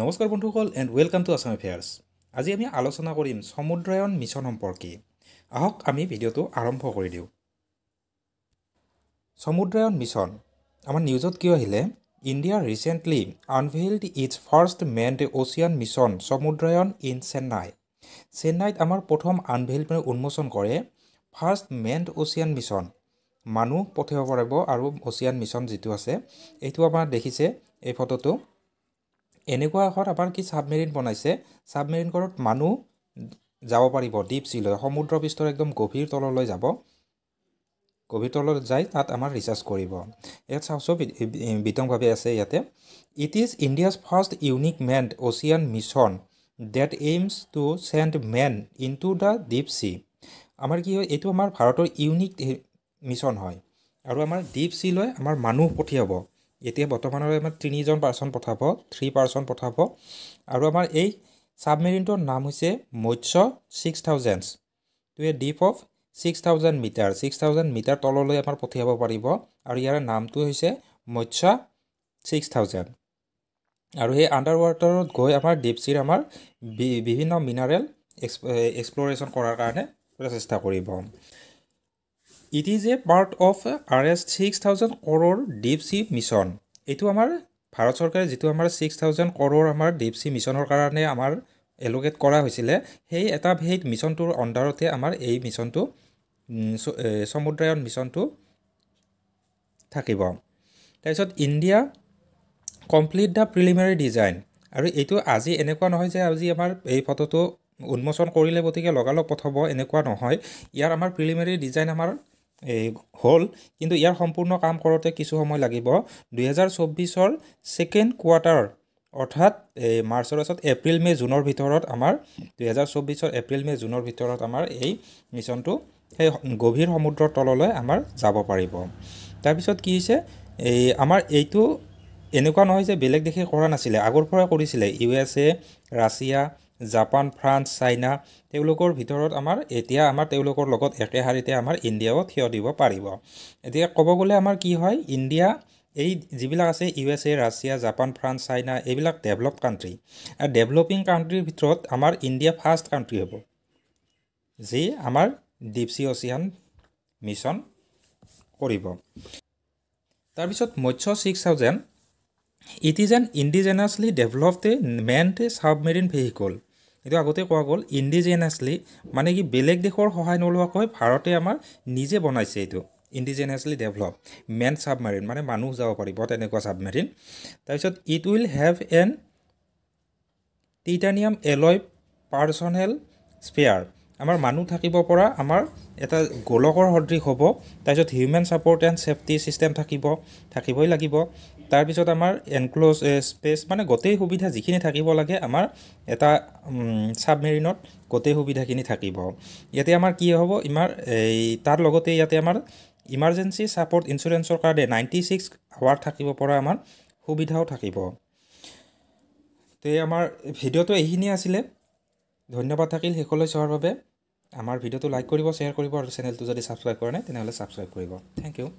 নমস্কাৰ বন্ধুসকল and welcome to Assam affairs আজি আমি আলোচনা কৰিম সমুদ্ৰায়ন মিছন সম্পৰ্কে আহক আমি ভিডিঅ'টো আৰম্ভ কৰি দিওঁ সমুদ্ৰায়ন মিছন আমাৰ নিউজত কি আহিলে India recently unveiled its first manned ocean mission Samudrayaan in Chennai চেন্নাইত আমাৰ প্ৰথম আনভিল্ড উন্মোচন কৰে ফাৰ্ষ্ট মেণ্ড অ'চিয়ান মিছন মানুহ পঠিয়াব পাৰিব আৰু অ'চিয়ান মিছন যিটো আছে এইটো আমাৰ দেখিছে এই ফটোটো এনেকুৱা এখন আপোনাৰ কি ছাবমেৰিন বনাইছে ছাবমেৰিনখনত মানুহ যাব পাৰিব ডিপ চিলৈ সমুদ্ৰ পৃষ্ঠৰ একদম গভীৰ তললৈ যাব গভীৰ তললৈ যাই তাত আমাৰ ৰিচাৰ্জ কৰিব ইয়াত চাওঁছোঁ বিতংভাৱে আছে ইয়াতে it is India's first unique manned ocean mission that aims to send men into the deep sea আমাৰ কি হয় এইটো আমাৰ ভাৰতৰ ইউনিক মিছন হয় আৰু আমাৰ ডিপ চিলৈ আমাৰ মানুহ পঠিয়াব এতিয়া বৰ্তমানলৈ আমাৰ তিনিজন পাৰ্চন পঠাব থ্ৰী পাৰ্চন পঠাব আৰু আমাৰ এই ছাবমেৰিনটোৰ নাম হৈছে Matsya six thousands to a depth of six thousand metre six thousand metre তললৈ আমাৰ পঠিয়াব পাৰিব আৰু ইয়াৰ নামটো হৈছে মৎস্য ছিক্স থাউজেণ্ড আৰু সেই আণ্ডাৰ ৱাটাৰত গৈ আমাৰ ডিপচিৰ চিৰ আমাৰ বিভিন্ন মিনাৰেল এক্স এক্সপ্ল'ৰেশ্যন কৰাৰ কাৰণে চেষ্টা কৰিব it is a part of R S six thousand crore deep sea mission এইটো আমাৰ ভাৰত চৰকাৰে যিটো আমাৰ ছিক্স থাউজেণ্ড কৰ'ৰ আমাৰ ডিপ চি মিছনৰ কাৰণে আমাৰ এলোকেট কৰা হৈছিলে সেই এটা সেই মিছনটোৰ অণ্ডাৰতে আমাৰ এই মিছনটো সমুদ্ৰায়ন মিছনটো থাকিব তাৰপিছত India complete the preliminary design আৰু এইটো আজি এনেকুৱা নহয় যে আজি আমাৰ এই ফটোটো উন্মোচন কৰিলে গতিকে লগালগ পঠাব এনেকুৱা নহয় ইয়াৰ আমাৰ প্ৰিলিমিনাৰী ডিজাইন আমাৰ এই হ'ল কিন্তু ইয়াৰ সম্পূৰ্ণ কাম কৰোঁতে কিছু সময় লাগিব দুহেজাৰ চৌব্বিছৰ ছেকেণ্ড কোৱাৰ্টাৰ অৰ্থাৎ এই মাৰ্চৰ পাছত এপ্ৰিল মে' জুনৰ ভিতৰত আমাৰ দুহেজাৰ চৌব্বিছৰ এপ্ৰিল মে' জুনৰ ভিতৰত আমাৰ এই মিছনটো সেই গভীৰ সমুদ্ৰৰ তললৈ আমাৰ যাব পাৰিব তাৰপিছত কি হৈছে এই আমাৰ এইটো এনেকুৱা নহয় যে বেলেগ দেশে কৰা নাছিলে আগৰ পৰাই কৰিছিলে U S A Russia Japan France China তেওঁলোকৰ ভিতৰত আমাৰ এতিয়া আমাৰ তেওঁলোকৰ লগত একেহাৰিতে আমাৰ ইণ্ডিয়াও থিয় দিব পাৰিব এতিয়া ক'ব গ'লে আমাৰ কি হয় ইণ্ডিয়া এই যিবিলাক আছে U S A Russia Japan France China এইবিলাক ডেভেলপ কাণ্ট্ৰি আৰু ডেভেলপিং কাণ্ট্ৰিৰ ভিতৰত আমাৰ ইণ্ডিয়া ফাৰ্ষ্ট কাণ্ট্ৰি হ'ব যি আমাৰ ডিপ চি অচিয়ান মিছন কৰিব তাৰপিছত Matsya six thousand it is an indigenously developed manned submarine vehicle এইটো আগতে কোৱা গ'ল ইণ্ডিজেনাছলি মানে কি বেলেগ দেশৰ সহায় নোলোৱাকৈ ভাৰতে আমাৰ নিজে বনাইছে এইটো ইণ্ডিজেনাছলি ডেভেলপ মেন ছাবমেৰিন মানে মানুহ যাব পাৰিব তেনেকুৱা ছাবমেৰিন তাৰপিছত it will have an titanium alloy personnel sphere আমাৰ মানুহ থাকিব পৰা আমাৰ এটা গোলকৰ সদৃশ হ'ব তাৰপিছত human support and safety system থাকিব থাকিবই লাগিব তাৰপিছত আমাৰ এনক্লোজ স্পেচ মানে গোটেই সুবিধা যিখিনি থাকিব লাগে আমাৰ এটা ছাবমেৰিনত গোটেই সুবিধাখিনি থাকিব ইয়াতে আমাৰ কি হ'ব ইমাৰ এই তাৰ লগতে ইয়াতে আমাৰ ইমাৰ্জেঞ্চি ছাপৰ্ট ইঞ্চুৰেঞ্চৰ কাৰণে নাইণ্টি ছিক্স আৱাৰ থাকিব পৰা আমাৰ সুবিধাও থাকিব তে আমাৰ ভিডিঅ'টো এইখিনিয়ে আছিলে ধন্যবাদ থাকিল শেষলৈ চোৱাৰ বাবে আমাৰ ভিডিঅ'টো লাইক কৰিব শ্বেয়াৰ কৰিব আৰু চেনেলটো যদি ছাবস্ক্ৰাইব কৰা নাই তেনেহ'লে ছাবস্ক্ৰাইব কৰিব থেংক ইউ